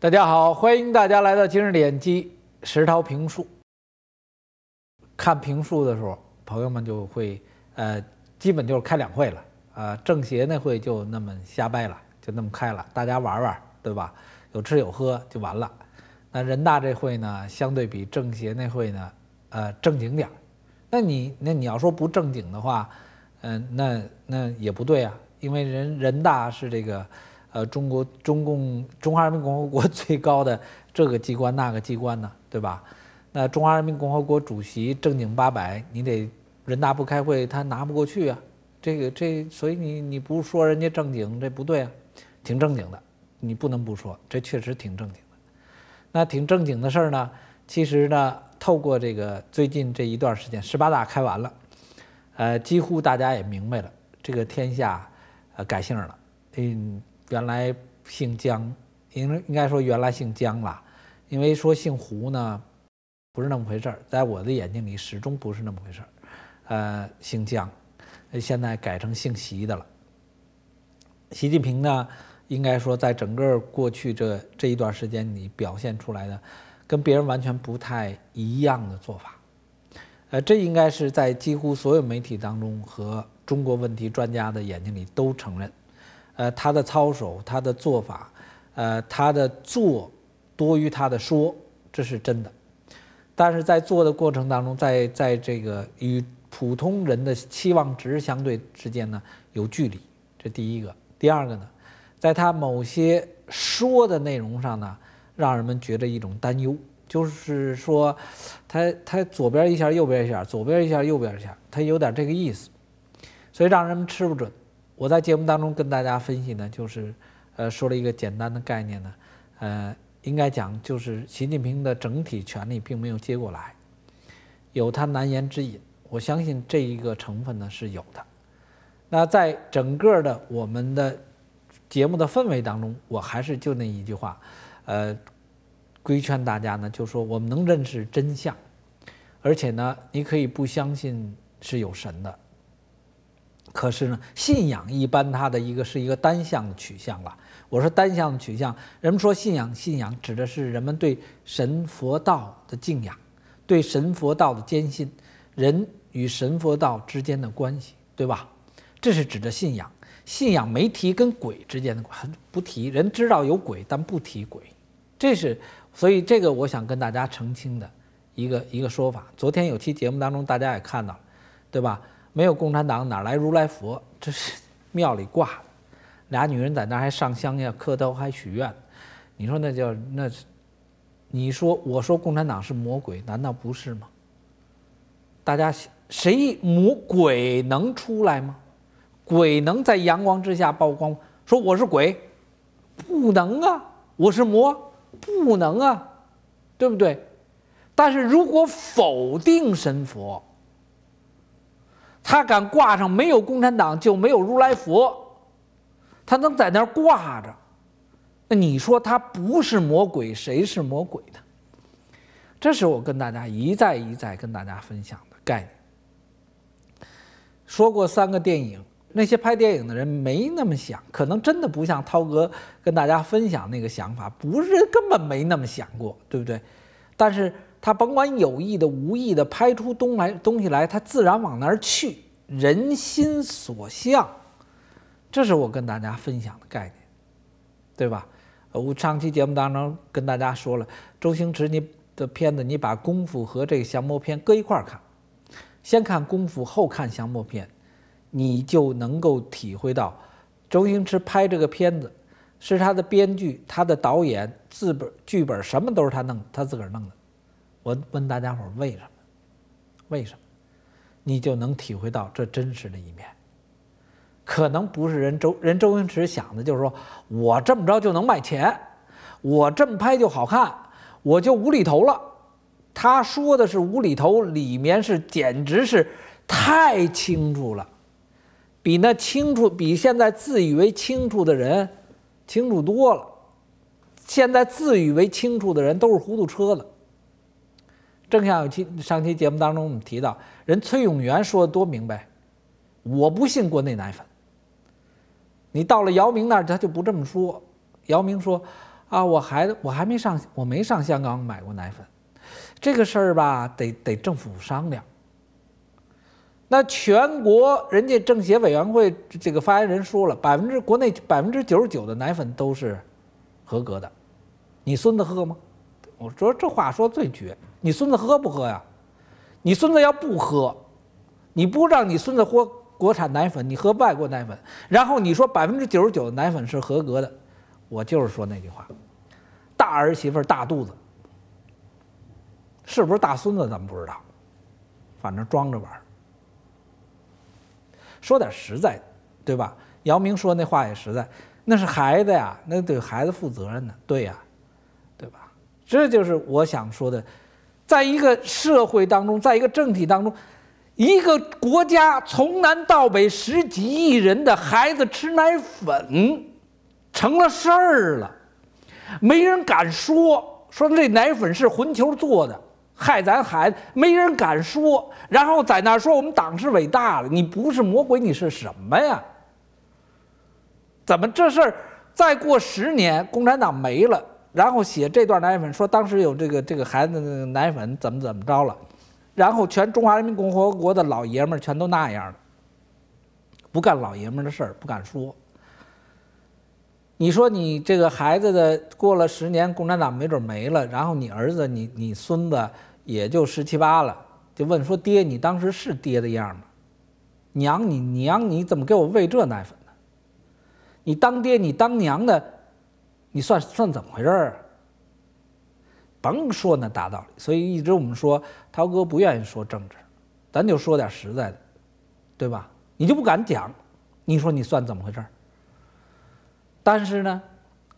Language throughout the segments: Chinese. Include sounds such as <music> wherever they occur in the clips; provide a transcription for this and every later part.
大家好，欢迎大家来到今日点击石涛评述。看评述的时候，朋友们就会，呃，基本就是开两会了，呃，政协那会就那么瞎掰了，就那么开了，大家玩玩，对吧？有吃有喝就完了。那人大这会呢，相对比政协那会呢，呃，正经点儿。那你那你要说不正经的话，嗯，那那也不对啊，因为人人大是这个。呃，中国中共中华人民共和国 <laughs> 最高的这个机关那个机关呢，对吧？那中华人民共和国主席正经八百，你得人大不开会，他拿不过去啊。这个这，所以你你不说人家正经这不对啊，挺正经的，你不能不说，这确实挺正经的。那挺正经的事儿呢，其实呢，透过这个最近这一段时间，十八大开完了，呃，几乎大家也明白了，这个天下呃改姓了，嗯。原来姓姜，应应该说原来姓姜了，因为说姓胡呢，不是那么回事儿，在我的眼睛里始终不是那么回事儿，呃，姓姜，现在改成姓习的了。习近平呢，应该说在整个过去这这一段时间里表现出来的，跟别人完全不太一样的做法，呃，这应该是在几乎所有媒体当中和中国问题专家的眼睛里都承认。呃，他的操守，他的做法，呃，他的做多于他的说，这是真的。但是在做的过程当中，在在这个与普通人的期望值相对之间呢，有距离，这第一个。第二个呢，在他某些说的内容上呢，让人们觉得一种担忧，就是说，他他左边一下，右边一下，左边一下，右边一下，他有点这个意思，所以让人们吃不准。我在节目当中跟大家分析呢，就是，呃，说了一个简单的概念呢，呃，应该讲就是习近平的整体权力并没有接过来，有他难言之隐，我相信这一个成分呢是有的。那在整个的我们的节目的氛围当中，我还是就那一句话，呃，规劝大家呢，就说我们能认识真相，而且呢，你可以不相信是有神的。可是呢，信仰一般，它的一个是一个单向的取向了。我说单向的取向，人们说信仰，信仰指的是人们对神佛道的敬仰，对神佛道的坚信，人与神佛道之间的关系，对吧？这是指的信仰。信仰没提跟鬼之间的关，不提人知道有鬼，但不提鬼。这是，所以这个我想跟大家澄清的一个一个说法。昨天有期节目当中，大家也看到了，对吧？没有共产党，哪来如来佛？这是庙里挂的，俩女人在那还上香呀，磕头还许愿，你说那叫那？你说我说共产党是魔鬼，难道不是吗？大家谁魔鬼能出来吗？鬼能在阳光之下曝光？说我是鬼，不能啊；我是魔，不能啊，对不对？但是如果否定神佛？他敢挂上“没有共产党就没有如来佛”，他能在那儿挂着？那你说他不是魔鬼，谁是魔鬼呢？这是我跟大家一再一再跟大家分享的概念。说过三个电影，那些拍电影的人没那么想，可能真的不像涛哥跟大家分享那个想法，不是根本没那么想过，对不对？但是。他甭管有意的无意的拍出东来东西来，他自然往那儿去，人心所向，这是我跟大家分享的概念，对吧？我上期节目当中跟大家说了，周星驰你的片子，你把功夫和这个降魔片搁一块儿看，先看功夫，后看降魔片，你就能够体会到，周星驰拍这个片子是他的编剧，他的导演，自本剧本什么都是他弄，他自个儿弄的。我问大家伙儿为什么？为什么？你就能体会到这真实的一面。可能不是人周人周星驰想的，就是说我这么着就能卖钱，我这么拍就好看，我就无厘头了。他说的是无厘头，里面是简直是太清楚了，比那清楚，比现在自以为清楚的人清楚多了。现在自以为清楚的人都是糊涂车子。正像期上期节目当中我们提到，人崔永元说的多明白，我不信国内奶粉。你到了姚明那儿，他就不这么说。姚明说：“啊，我孩子我还没上，我没上香港买过奶粉。这个事儿吧，得得政府商量。”那全国人家政协委员会这个发言人说了，百分之国内百分之九十九的奶粉都是合格的，你孙子喝吗？我说这话说最绝。你孙子喝不喝呀？你孙子要不喝，你不让你孙子喝国产奶粉，你喝外国奶粉，然后你说百分之九十九的奶粉是合格的，我就是说那句话，大儿媳妇大肚子，是不是大孙子咱们不知道，反正装着玩儿。说点实在的，对吧？姚明说那话也实在，那是孩子呀，那对孩子负责任呢，对呀，对吧？这就是我想说的。在一个社会当中，在一个政体当中，一个国家从南到北十几亿人的孩子吃奶粉，成了事儿了，没人敢说说这奶粉是混球做的，害咱孩子，没人敢说。然后在那说我们党是伟大的，你不是魔鬼，你是什么呀？怎么这事儿再过十年共产党没了？然后写这段奶粉，说当时有这个这个孩子的奶粉怎么怎么着了，然后全中华人民共和国的老爷们儿全都那样儿，不干老爷们儿的事儿，不敢说。你说你这个孩子的过了十年，共产党没准没了，然后你儿子你你孙子也就十七八了，就问说爹，你当时是爹的样儿吗？娘，你娘你怎么给我喂这奶粉呢？你当爹，你当娘的。你算算怎么回事儿？甭说那大道理，所以一直我们说涛哥不愿意说政治，咱就说点实在的，对吧？你就不敢讲，你说你算怎么回事儿？但是呢，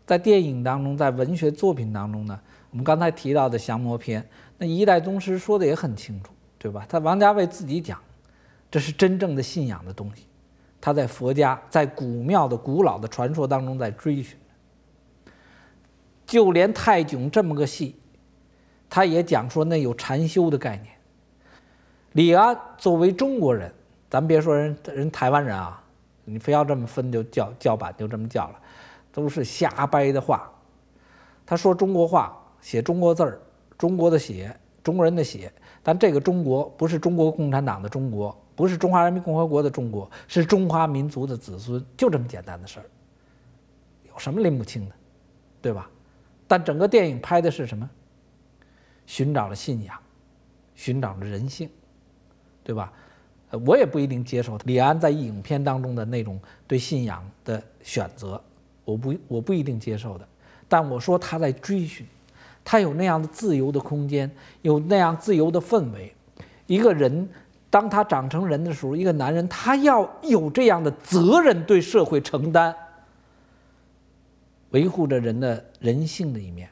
在电影当中，在文学作品当中呢，我们刚才提到的《降魔篇》，那一代宗师说的也很清楚，对吧？他王家卫自己讲，这是真正的信仰的东西，他在佛家，在古庙的古老的传说当中在追寻。就连泰囧这么个戏，他也讲说那有禅修的概念。李安作为中国人，咱别说人人台湾人啊，你非要这么分就叫叫板，就这么叫了，都是瞎掰的话。他说中国话，写中国字儿，中国的写，中国人的写。但这个中国不是中国共产党的中国，不是中华人民共和国的中国，是中华民族的子孙，就这么简单的事儿，有什么拎不清的，对吧？但整个电影拍的是什么？寻找了信仰，寻找了人性，对吧？我也不一定接受李安在影片当中的那种对信仰的选择，我不我不一定接受的。但我说他在追寻，他有那样的自由的空间，有那样自由的氛围。一个人当他长成人的时候，一个男人他要有这样的责任对社会承担。维护着人的人性的一面，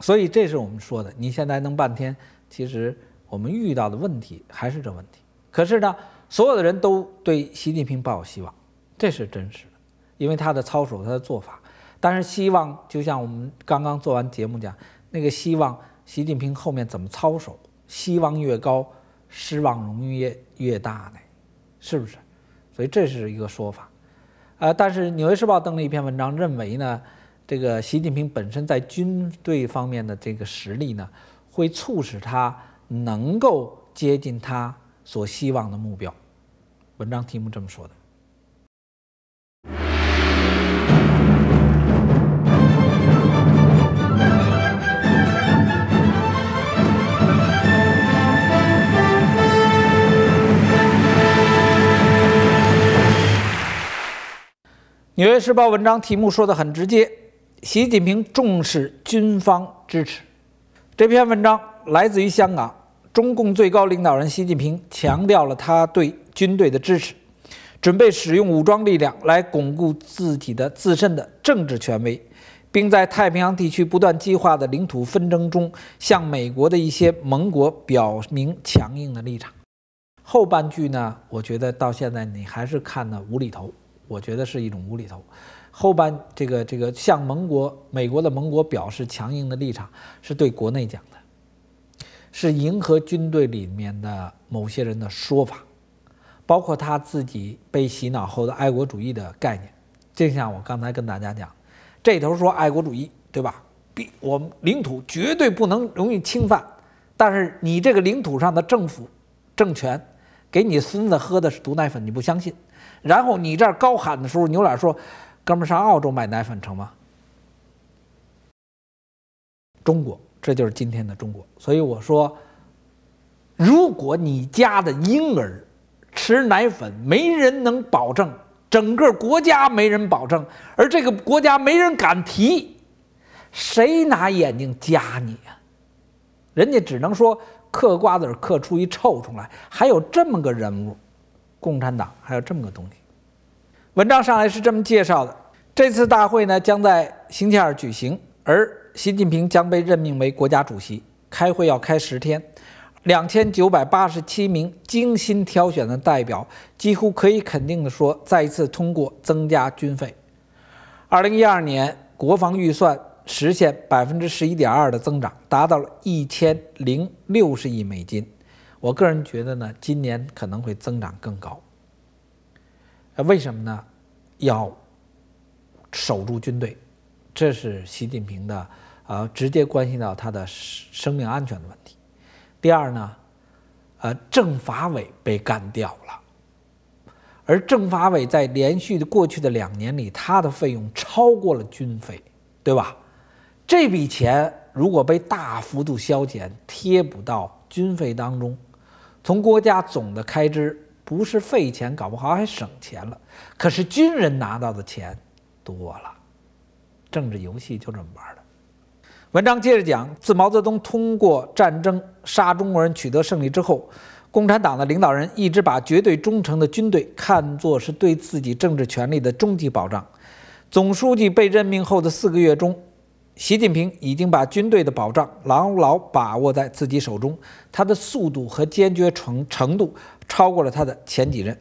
所以这是我们说的。你现在弄半天，其实我们遇到的问题还是这问题。可是呢，所有的人都对习近平抱有希望，这是真实的，因为他的操守，他的做法。但是希望就像我们刚刚做完节目讲，那个希望习近平后面怎么操守？希望越高，失望容易越越大呢，是不是？所以这是一个说法。呃，但是《纽约时报》登了一篇文章，认为呢，这个习近平本身在军队方面的这个实力呢，会促使他能够接近他所希望的目标。文章题目这么说的。纽约时报文章题目说的很直接，习近平重视军方支持。这篇文章来自于香港，中共最高领导人习近平强调了他对军队的支持，准备使用武装力量来巩固自己的自身的政治权威，并在太平洋地区不断激化的领土纷争中向美国的一些盟国表明强硬的立场。后半句呢，我觉得到现在你还是看的无厘头。我觉得是一种无厘头。后半这个这个向盟国、美国的盟国表示强硬的立场，是对国内讲的，是迎合军队里面的某些人的说法，包括他自己被洗脑后的爱国主义的概念。就像我刚才跟大家讲，这头说爱国主义对吧？我领土绝对不能容易侵犯，但是你这个领土上的政府政权，给你孙子喝的是毒奶粉，你不相信。然后你这高喊的时候，牛脸说：“哥们儿，上澳洲买奶粉成吗？”中国，这就是今天的中国。所以我说，如果你家的婴儿吃奶粉，没人能保证整个国家没人保证，而这个国家没人敢提，谁拿眼睛夹你呀？人家只能说嗑瓜子嗑出一臭虫来，还有这么个人物。共产党还有这么个东西。文章上来是这么介绍的：这次大会呢将在星期二举行，而习近平将被任命为国家主席。开会要开十天，两千九百八十七名精心挑选的代表，几乎可以肯定地说，再一次通过增加军费。二零一二年国防预算实现百分之十一点二的增长，达到了一千零六十亿美金。我个人觉得呢，今年可能会增长更高。为什么呢？要守住军队，这是习近平的，呃，直接关系到他的生命安全的问题。第二呢，呃，政法委被干掉了，而政法委在连续的过去的两年里，他的费用超过了军费，对吧？这笔钱如果被大幅度削减，贴补到军费当中。从国家总的开支不是费钱，搞不好还省钱了。可是军人拿到的钱多了，政治游戏就这么玩的。文章接着讲，自毛泽东通过战争杀中国人取得胜利之后，共产党的领导人一直把绝对忠诚的军队看作是对自己政治权力的终极保障。总书记被任命后的四个月中。习近平已经把军队的保障牢牢把握在自己手中，他的速度和坚决程程度超过了他的前几任。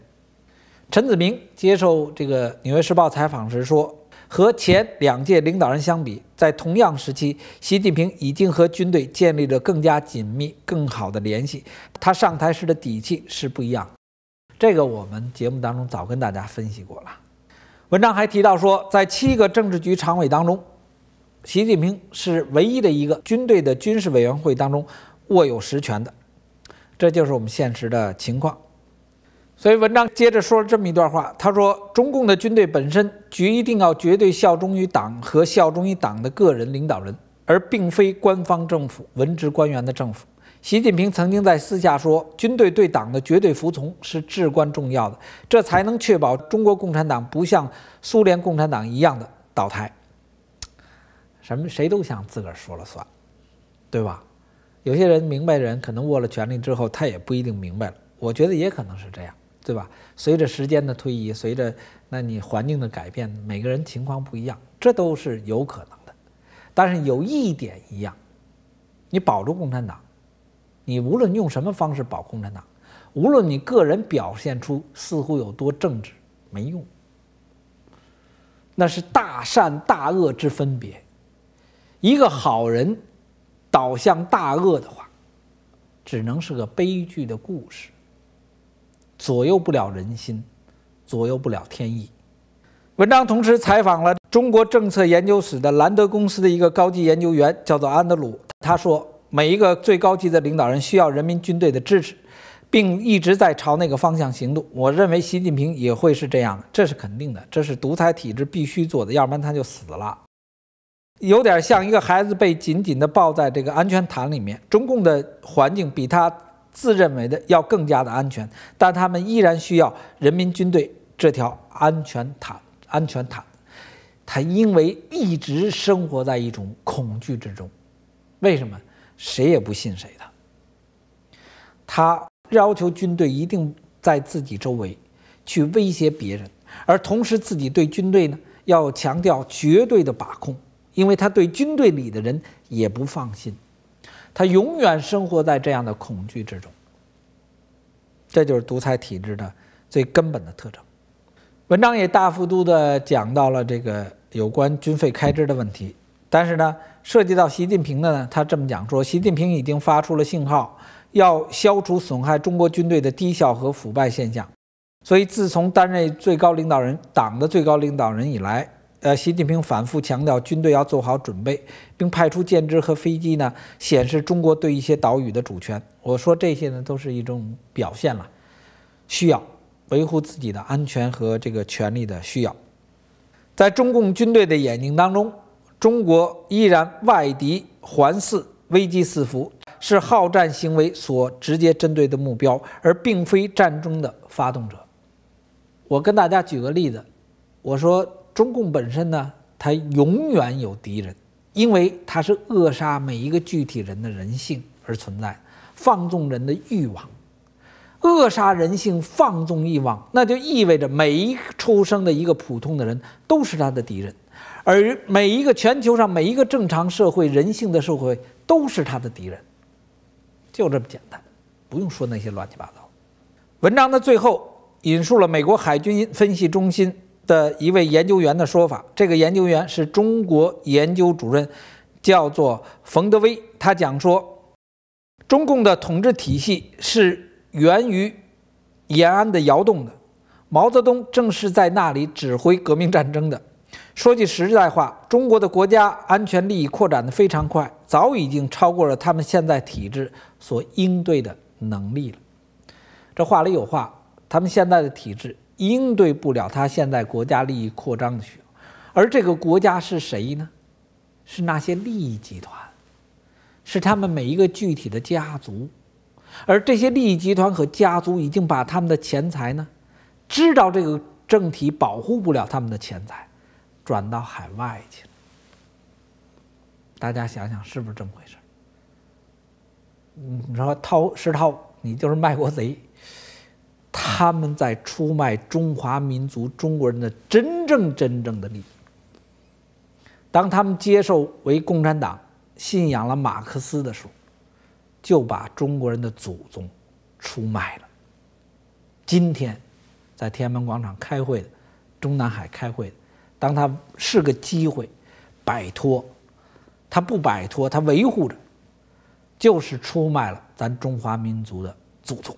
陈子明接受这个《纽约时报》采访时说：“和前两届领导人相比，在同样时期，习近平已经和军队建立了更加紧密、更好的联系。他上台时的底气是不一样。”这个我们节目当中早跟大家分析过了。文章还提到说，在七个政治局常委当中。习近平是唯一的一个军队的军事委员会当中握有实权的，这就是我们现实的情况。所以文章接着说了这么一段话，他说：“中共的军队本身一定要绝对效忠于党和效忠于党的个人领导人，而并非官方政府文职官员的政府。”习近平曾经在私下说：“军队对党的绝对服从是至关重要的，这才能确保中国共产党不像苏联共产党一样的倒台。”什么谁都想自个儿说了算，对吧？有些人明白人，可能握了权力之后，他也不一定明白了。我觉得也可能是这样，对吧？随着时间的推移，随着那你环境的改变，每个人情况不一样，这都是有可能的。但是有一点一样，你保住共产党，你无论用什么方式保共产党，无论你个人表现出似乎有多正直，没用，那是大善大恶之分别。一个好人倒向大恶的话，只能是个悲剧的故事，左右不了人心，左右不了天意。文章同时采访了中国政策研究室的兰德公司的一个高级研究员，叫做安德鲁。他说：“每一个最高级的领导人需要人民军队的支持，并一直在朝那个方向行动。我认为习近平也会是这样的，这是肯定的。这是独裁体制必须做的，要不然他就死了。”有点像一个孩子被紧紧地抱在这个安全毯里面。中共的环境比他自认为的要更加的安全，但他们依然需要人民军队这条安全毯。安全毯，他因为一直生活在一种恐惧之中。为什么？谁也不信谁的。他要求军队一定在自己周围去威胁别人，而同时自己对军队呢要强调绝对的把控。因为他对军队里的人也不放心，他永远生活在这样的恐惧之中。这就是独裁体制的最根本的特征。文章也大幅度的讲到了这个有关军费开支的问题，但是呢，涉及到习近平的呢，他这么讲说，习近平已经发出了信号，要消除损害中国军队的低效和腐败现象。所以，自从担任最高领导人、党的最高领导人以来。呃，习近平反复强调，军队要做好准备，并派出舰只和飞机呢，显示中国对一些岛屿的主权。我说这些呢，都是一种表现了，需要维护自己的安全和这个权利的需要。在中共军队的眼睛当中，中国依然外敌环伺，危机四伏，是好战行为所直接针对的目标，而并非战争的发动者。我跟大家举个例子，我说。中共本身呢，它永远有敌人，因为它是扼杀每一个具体人的人性而存在，放纵人的欲望，扼杀人性，放纵欲望，那就意味着每一出生的一个普通的人都是他的敌人，而每一个全球上每一个正常社会、人性的社会都是他的敌人，就这么简单，不用说那些乱七八糟。文章的最后引述了美国海军分析中心。的一位研究员的说法，这个研究员是中国研究主任，叫做冯德威。他讲说，中共的统治体系是源于延安的窑洞的，毛泽东正是在那里指挥革命战争的。说句实在话，中国的国家安全利益扩展的非常快，早已经超过了他们现在体制所应对的能力了。这话里有话，他们现在的体制。应对不了他现在国家利益扩张的需要，而这个国家是谁呢？是那些利益集团，是他们每一个具体的家族，而这些利益集团和家族已经把他们的钱财呢，知道这个政体保护不了他们的钱财，转到海外去了。大家想想是不是这么回事？你说掏是掏，你就是卖国贼。他们在出卖中华民族、中国人的真正、真正的利益。当他们接受为共产党信仰了马克思的时候，就把中国人的祖宗出卖了。今天，在天安门广场开会的、中南海开会的，当他是个机会，摆脱他不摆脱他维护着，就是出卖了咱中华民族的祖宗。